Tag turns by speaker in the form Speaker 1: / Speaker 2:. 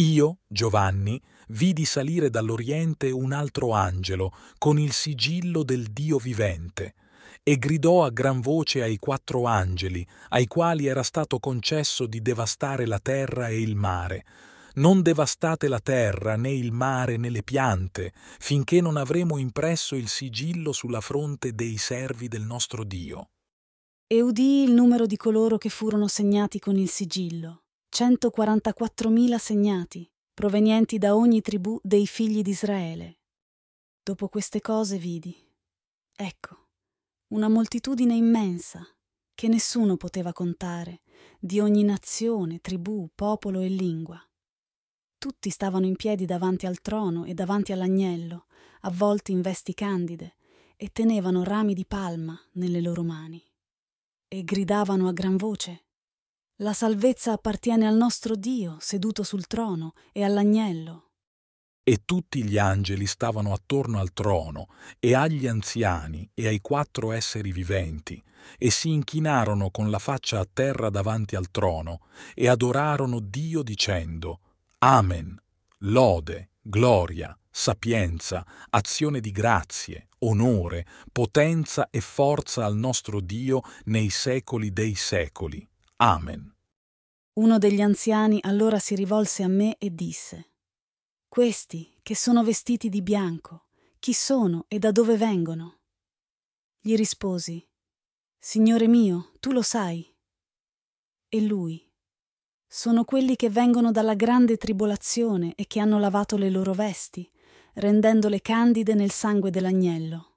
Speaker 1: Io, Giovanni, vidi salire dall'Oriente un altro angelo con il sigillo del Dio vivente e gridò a gran voce ai quattro angeli, ai quali era stato concesso di devastare la terra e il mare. Non devastate la terra, né il mare, né le piante, finché non avremo impresso il sigillo sulla fronte dei servi del nostro Dio.
Speaker 2: E udì il numero di coloro che furono segnati con il sigillo 144.000 segnati, provenienti da ogni tribù dei figli di Israele. Dopo queste cose vidi, ecco, una moltitudine immensa, che nessuno poteva contare, di ogni nazione, tribù, popolo e lingua. Tutti stavano in piedi davanti al trono e davanti all'agnello, avvolti in vesti candide, e tenevano rami di palma nelle loro mani. E gridavano a gran voce, la salvezza appartiene al nostro Dio seduto sul trono e all'agnello.
Speaker 1: E tutti gli angeli stavano attorno al trono e agli anziani e ai quattro esseri viventi e si inchinarono con la faccia a terra davanti al trono e adorarono Dio dicendo Amen, lode, gloria, sapienza, azione di grazie, onore, potenza e forza al nostro Dio nei secoli dei secoli. Amen.
Speaker 2: Uno degli anziani allora si rivolse a me e disse, Questi che sono vestiti di bianco, chi sono e da dove vengono? Gli risposi, Signore mio, tu lo sai. E lui, sono quelli che vengono dalla grande tribolazione e che hanno lavato le loro vesti, rendendole candide nel sangue dell'agnello.